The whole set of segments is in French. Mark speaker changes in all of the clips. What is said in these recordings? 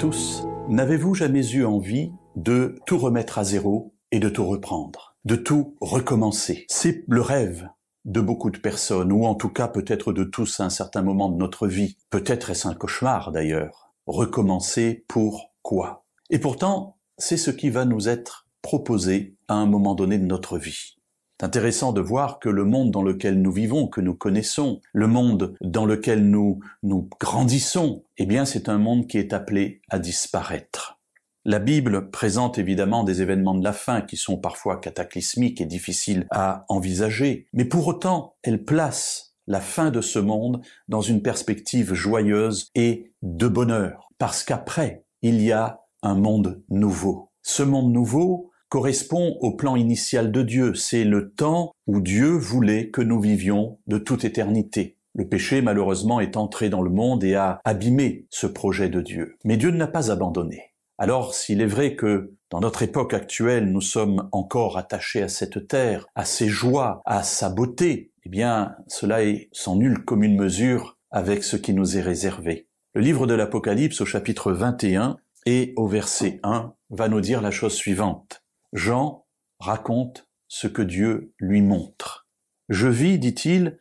Speaker 1: tous. N'avez-vous jamais eu envie de tout remettre à zéro et de tout reprendre, de tout recommencer C'est le rêve de beaucoup de personnes, ou en tout cas peut-être de tous à un certain moment de notre vie. Peut-être est-ce un cauchemar d'ailleurs. Recommencer pour quoi Et pourtant, c'est ce qui va nous être proposé à un moment donné de notre vie intéressant de voir que le monde dans lequel nous vivons, que nous connaissons, le monde dans lequel nous nous grandissons, eh bien c'est un monde qui est appelé à disparaître. La Bible présente évidemment des événements de la fin qui sont parfois cataclysmiques et difficiles à envisager, mais pour autant, elle place la fin de ce monde dans une perspective joyeuse et de bonheur, parce qu'après, il y a un monde nouveau. Ce monde nouveau, correspond au plan initial de Dieu. C'est le temps où Dieu voulait que nous vivions de toute éternité. Le péché, malheureusement, est entré dans le monde et a abîmé ce projet de Dieu. Mais Dieu ne l'a pas abandonné. Alors, s'il est vrai que dans notre époque actuelle, nous sommes encore attachés à cette terre, à ses joies, à sa beauté, eh bien, cela est sans nulle commune mesure avec ce qui nous est réservé. Le livre de l'Apocalypse au chapitre 21 et au verset 1 va nous dire la chose suivante. Jean raconte ce que Dieu lui montre. Je vis, dit-il,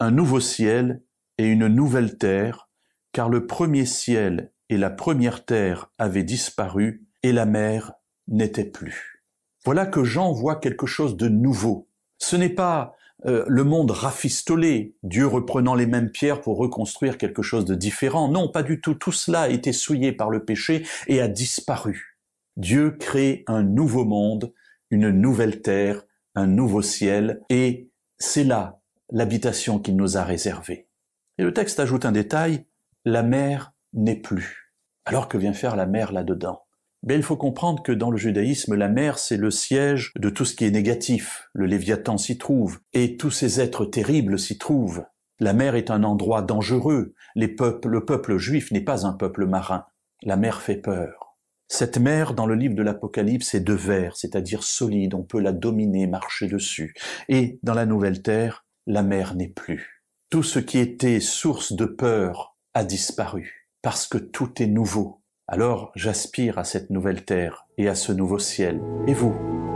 Speaker 1: un nouveau ciel et une nouvelle terre, car le premier ciel et la première terre avaient disparu et la mer n'était plus. Voilà que Jean voit quelque chose de nouveau. Ce n'est pas euh, le monde rafistolé, Dieu reprenant les mêmes pierres pour reconstruire quelque chose de différent. Non, pas du tout. Tout cela a été souillé par le péché et a disparu. Dieu crée un nouveau monde, une nouvelle terre, un nouveau ciel, et c'est là l'habitation qu'il nous a réservée. Et le texte ajoute un détail, la mer n'est plus. Alors que vient faire la mer là-dedans mais il faut comprendre que dans le judaïsme, la mer, c'est le siège de tout ce qui est négatif. Le Léviathan s'y trouve, et tous ces êtres terribles s'y trouvent. La mer est un endroit dangereux. le peuple juif n'est pas un peuple marin. La mer fait peur. Cette mer, dans le livre de l'Apocalypse, est de verre, c'est-à-dire solide, on peut la dominer, marcher dessus. Et dans la nouvelle terre, la mer n'est plus. Tout ce qui était source de peur a disparu, parce que tout est nouveau. Alors j'aspire à cette nouvelle terre et à ce nouveau ciel. Et vous